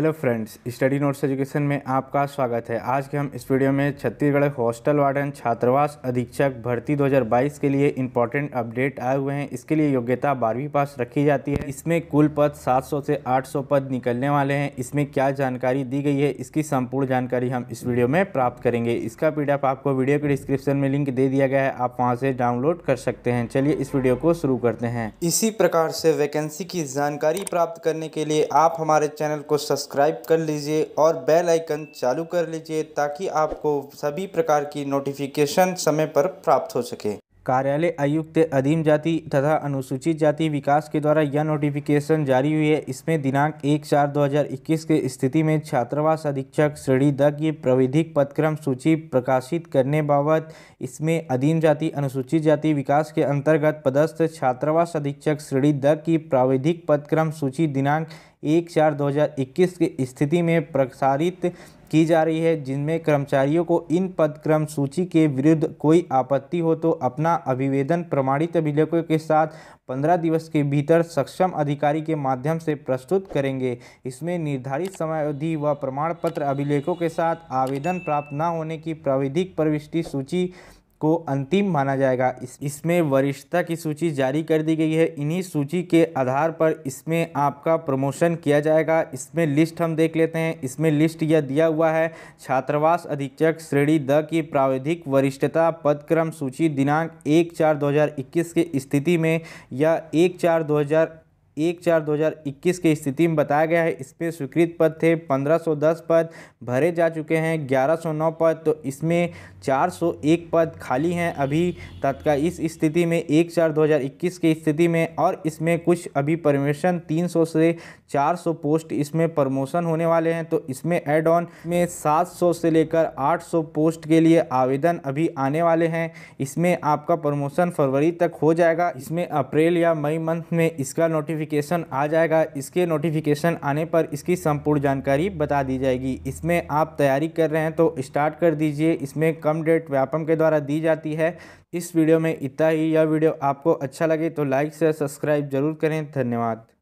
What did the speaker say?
hello friends study notes education में आपका स्वागत है आज के हम इस वीडियो में छत्तीसगढ़ हॉस्टल वार्डन छात्रावास अधीक्षक भर्ती 2022 के लिए इम्पॉर्टेंट अपडेट आए हुए हैं इसके लिए योग्यता बारहवीं पास रखी जाती है इसमें कुल पद 700 से 800 पद निकलने वाले हैं इसमें क्या जानकारी दी गई है इसकी संपूर्ण जानकारी हम इस वीडियो में प्राप्त करेंगे इसका पी आपको वीडियो के डिस्क्रिप्शन में लिंक दे दिया गया है आप वहाँ से डाउनलोड कर सकते हैं चलिए इस वीडियो को शुरू करते हैं इसी प्रकार से वैकेंसी की जानकारी प्राप्त करने के लिए आप हमारे चैनल को सब्सक्राइब सब्सक्राइब कर लीजिए और बेल आइकन चालू कर लीजिए ताकि आपको सभी प्रकार की नोटिफिकेशन समय पर प्राप्त हो सके कार्यालय आयुक्त अधीम जाति तथा अनुसूचित जाति विकास के द्वारा यह नोटिफिकेशन जारी हुई है इसमें दिनांक एक चार दो हज़ार इक्कीस के स्थिति में छात्रावास अधीक्षक श्रेणी द की प्रविधिक पदक्रम सूची प्रकाशित करने बाबत इसमें अधीम जाति अनुसूचित जाति विकास के अंतर्गत पदस्थ छात्रावास अधीक्षक श्रेणी द की प्राविधिक पदक्रम सूची दिनांक एक चार दो हज़ार इक्कीस की स्थिति में प्रसारित की जा रही है जिनमें कर्मचारियों को इन पदक्रम सूची के विरुद्ध कोई आपत्ति हो तो अपना अभिवेदन प्रमाणित अभिलेखों के साथ पंद्रह दिवस के भीतर सक्षम अधिकारी के माध्यम से प्रस्तुत करेंगे इसमें निर्धारित समय अवधि व प्रमाण पत्र अभिलेखों के साथ आवेदन प्राप्त न होने की प्राविधिक प्रविष्टि सूची को अंतिम माना जाएगा इस इसमें वरिष्ठता की सूची जारी कर दी गई है इन्हीं सूची के आधार पर इसमें आपका प्रमोशन किया जाएगा इसमें लिस्ट हम देख लेते हैं इसमें लिस्ट यह दिया हुआ है छात्रावास अधीक्षक श्रेणी द की प्राविधिक वरिष्ठता पदक्रम सूची दिनांक एक चार दो की स्थिति में या एक चार दो एक चार 2021 की स्थिति में बताया गया है इसमें स्वीकृत पद थे 1510 पद भरे जा चुके हैं 1109 पद तो इसमें 401 पद खाली हैं अभी तत्काल इस स्थिति में एक चार 2021 की स्थिति में और इसमें कुछ अभी परमिशन 300 से 400 पोस्ट इसमें प्रमोशन होने वाले हैं तो इसमें एड ऑन में 700 से लेकर 800 पोस्ट के लिए आवेदन अभी आने वाले हैं इसमें आपका प्रमोशन फरवरी तक हो जाएगा इसमें अप्रैल या मई मंथ में इसका नोटिफिकेशन नोटिफिकेशन आ जाएगा इसके नोटिफिकेशन आने पर इसकी संपूर्ण जानकारी बता दी जाएगी इसमें आप तैयारी कर रहे हैं तो स्टार्ट कर दीजिए इसमें कम डेट व्यापम के द्वारा दी जाती है इस वीडियो में इतना ही यह वीडियो आपको अच्छा लगे तो लाइक से सब्सक्राइब जरूर करें धन्यवाद